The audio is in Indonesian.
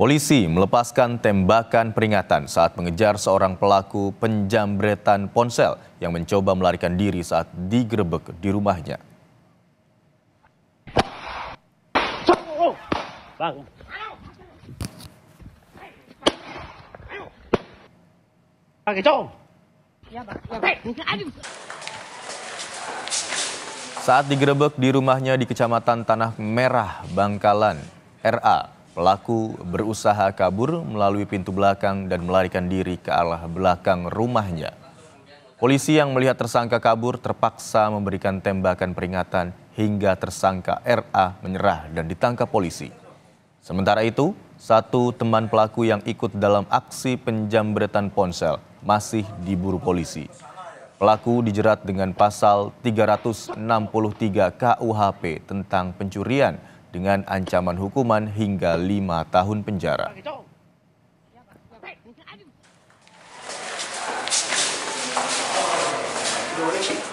Polisi melepaskan tembakan peringatan saat mengejar seorang pelaku penjambretan ponsel yang mencoba melarikan diri saat digerebek di rumahnya. Ya, ya, saat digerebek di rumahnya di Kecamatan Tanah Merah, Bangkalan, RA Pelaku berusaha kabur melalui pintu belakang dan melarikan diri ke arah belakang rumahnya. Polisi yang melihat tersangka kabur terpaksa memberikan tembakan peringatan hingga tersangka RA menyerah dan ditangkap polisi. Sementara itu, satu teman pelaku yang ikut dalam aksi penjambretan ponsel masih diburu polisi. Pelaku dijerat dengan pasal 363 KUHP tentang pencurian – dengan ancaman hukuman hingga lima tahun penjara. Thank you.